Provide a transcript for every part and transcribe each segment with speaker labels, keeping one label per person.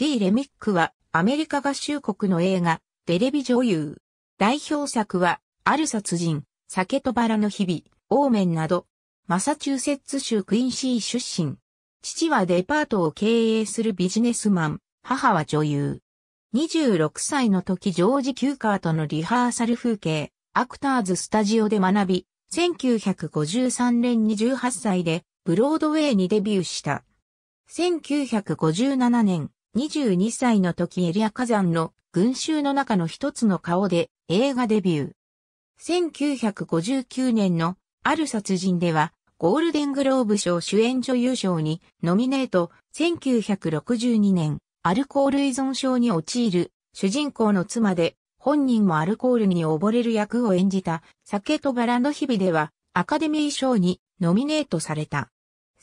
Speaker 1: ディ・レミックはアメリカ合衆国の映画、テレビ女優。代表作は、ある殺人、酒とバラの日々、オーメンなど、マサチューセッツ州クインシー出身。父はデパートを経営するビジネスマン、母は女優。26歳の時ジョージ・キューカーとのリハーサル風景、アクターズスタジオで学び、1953年に18歳で、ブロードウェイにデビューした。1957年、22歳の時エリア火山の群衆の中の一つの顔で映画デビュー。1959年のある殺人ではゴールデングローブ賞主演女優賞にノミネート。1962年アルコール依存症に陥る主人公の妻で本人もアルコールに溺れる役を演じた酒とバラの日々ではアカデミー賞にノミネートされた。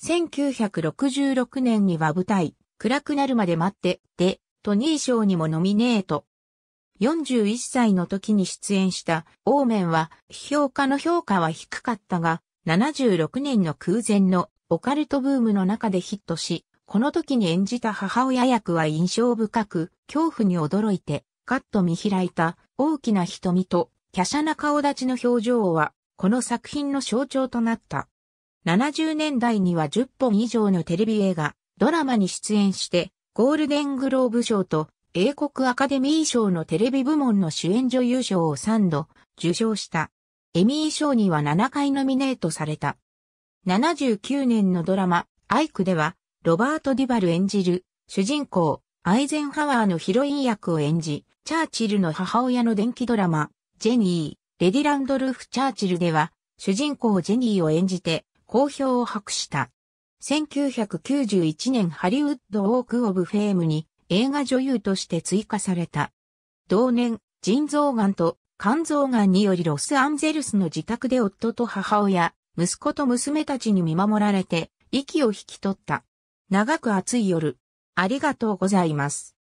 Speaker 1: 1966年には舞台、暗くなるまで待って、で、トニー賞にもノミネート。41歳の時に出演したオーメンは、評価の評価は低かったが、76年の空前のオカルトブームの中でヒットし、この時に演じた母親役は印象深く、恐怖に驚いて、カッと見開いた大きな瞳と、華奢な顔立ちの表情は、この作品の象徴となった。70年代には10本以上のテレビ映画、ドラマに出演して、ゴールデングローブ賞と英国アカデミー賞のテレビ部門の主演女優賞を3度受賞した。エミー賞には7回ノミネートされた。79年のドラマ、アイクでは、ロバート・ディバル演じる、主人公、アイゼンハワーのヒロイン役を演じ、チャーチルの母親の電気ドラマ、ジェニー、レディランドルフ・チャーチルでは、主人公ジェニーを演じて、好評を博した。1991年ハリウッド・ウォーク・オブ・フェームに映画女優として追加された。同年、腎臓癌と肝臓癌によりロスアンゼルスの自宅で夫と母親、息子と娘たちに見守られて息を引き取った。長く暑い夜。ありがとうございます。